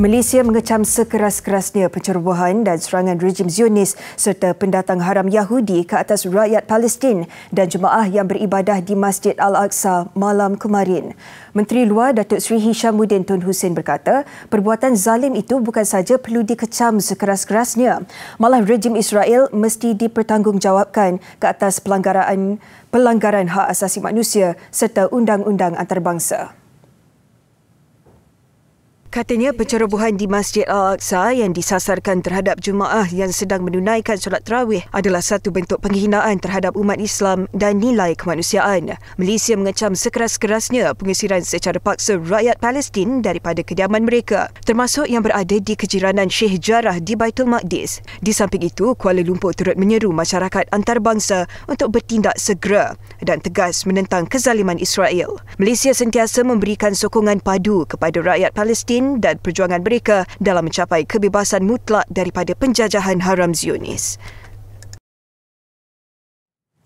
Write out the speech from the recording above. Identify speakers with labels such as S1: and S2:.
S1: Malaysia mengecam sekeras-kerasnya pencerobohan dan serangan rejim Zionis serta pendatang haram Yahudi ke atas rakyat Palestin dan jemaah yang beribadah di Masjid Al-Aqsa malam kemarin. Menteri Luar Datuk Seri Hishamuddin Tun Hussein berkata, perbuatan zalim itu bukan saja perlu dikecam sekeras-kerasnya, malah rejim Israel mesti dipertanggungjawabkan ke atas pelanggaran pelanggaran hak asasi manusia serta undang-undang antarabangsa. Katanya pencerobohan di Masjid Al-Aqsa yang disasarkan terhadap jemaah yang sedang menunaikan solat terawih adalah satu bentuk penghinaan terhadap umat Islam dan nilai kemanusiaan. Malaysia mengecam sekeras-kerasnya pengusiran secara paksa rakyat Palestin daripada kediaman mereka, termasuk yang berada di kejiranan Sheikh Jarrah di Baitul Maqdis. Di samping itu, Kuala Lumpur turut menyeru masyarakat antarabangsa untuk bertindak segera dan tegas menentang kezaliman Israel. Malaysia sentiasa memberikan sokongan padu kepada rakyat Palestin Palestin dan perjuangan mereka dalam mencapai kebebasan mutlak daripada penjajahan haram Zionis.